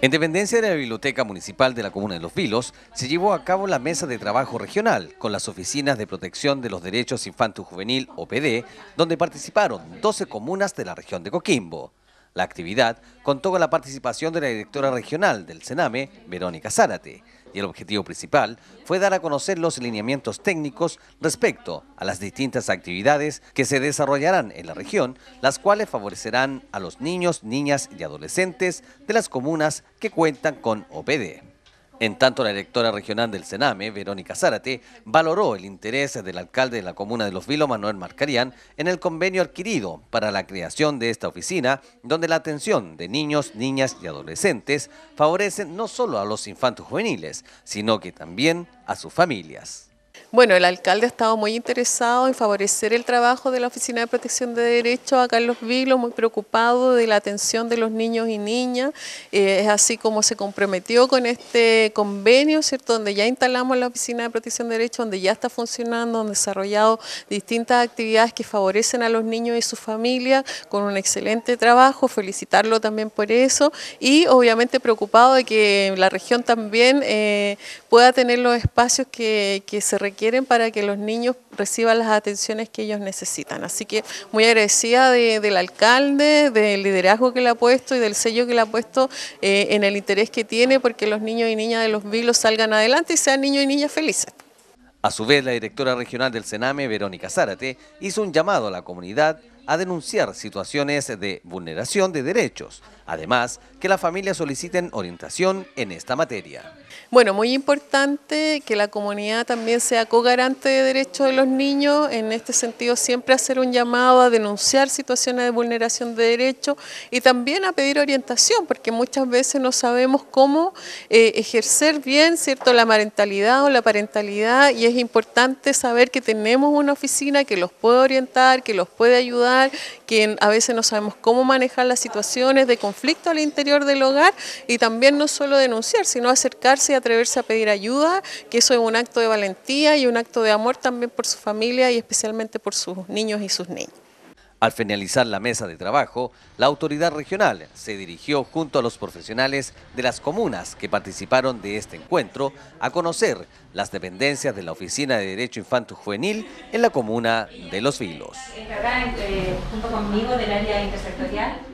En dependencia de la Biblioteca Municipal de la Comuna de Los Vilos, se llevó a cabo la mesa de trabajo regional con las oficinas de protección de los derechos y juvenil OPD, donde participaron 12 comunas de la región de Coquimbo. La actividad contó con la participación de la directora regional del CENAME, Verónica Zárate, y el objetivo principal fue dar a conocer los lineamientos técnicos respecto a las distintas actividades que se desarrollarán en la región, las cuales favorecerán a los niños, niñas y adolescentes de las comunas que cuentan con OPD. En tanto, la directora regional del Sename, Verónica Zárate, valoró el interés del alcalde de la comuna de Los Vilos, Manuel Marcarián, en el convenio adquirido para la creación de esta oficina, donde la atención de niños, niñas y adolescentes favorece no solo a los infantes juveniles, sino que también a sus familias. Bueno, el alcalde ha estado muy interesado en favorecer el trabajo de la Oficina de Protección de Derechos a Carlos Vilos, muy preocupado de la atención de los niños y niñas. Eh, es así como se comprometió con este convenio, ¿cierto? Donde ya instalamos la Oficina de Protección de Derechos, donde ya está funcionando, donde desarrollado distintas actividades que favorecen a los niños y sus familia con un excelente trabajo, felicitarlo también por eso y obviamente preocupado de que la región también eh, pueda tener los espacios que, que se requieren ...quieren para que los niños reciban las atenciones que ellos necesitan. Así que muy agradecida del alcalde, del liderazgo que le ha puesto y del sello que le ha puesto eh, en el interés que tiene porque los niños y niñas de los vilos salgan adelante y sean niños y niñas felices. A su vez, la directora regional del Sename, Verónica Zárate, hizo un llamado a la comunidad a denunciar situaciones de vulneración de derechos. Además, que las familias soliciten orientación en esta materia. Bueno, muy importante que la comunidad también sea co-garante de derechos de los niños, en este sentido siempre hacer un llamado a denunciar situaciones de vulneración de derechos y también a pedir orientación, porque muchas veces no sabemos cómo eh, ejercer bien cierto la parentalidad o la parentalidad y es importante saber que tenemos una oficina que los puede orientar, que los puede ayudar quien que a veces no sabemos cómo manejar las situaciones de conflicto al interior del hogar y también no solo denunciar, sino acercarse y atreverse a pedir ayuda, que eso es un acto de valentía y un acto de amor también por su familia y especialmente por sus niños y sus niñas. Al finalizar la mesa de trabajo, la autoridad regional se dirigió junto a los profesionales de las comunas que participaron de este encuentro a conocer las dependencias de la Oficina de Derecho Infanto Juvenil en la comuna de Los Filos. Eh, junto conmigo del área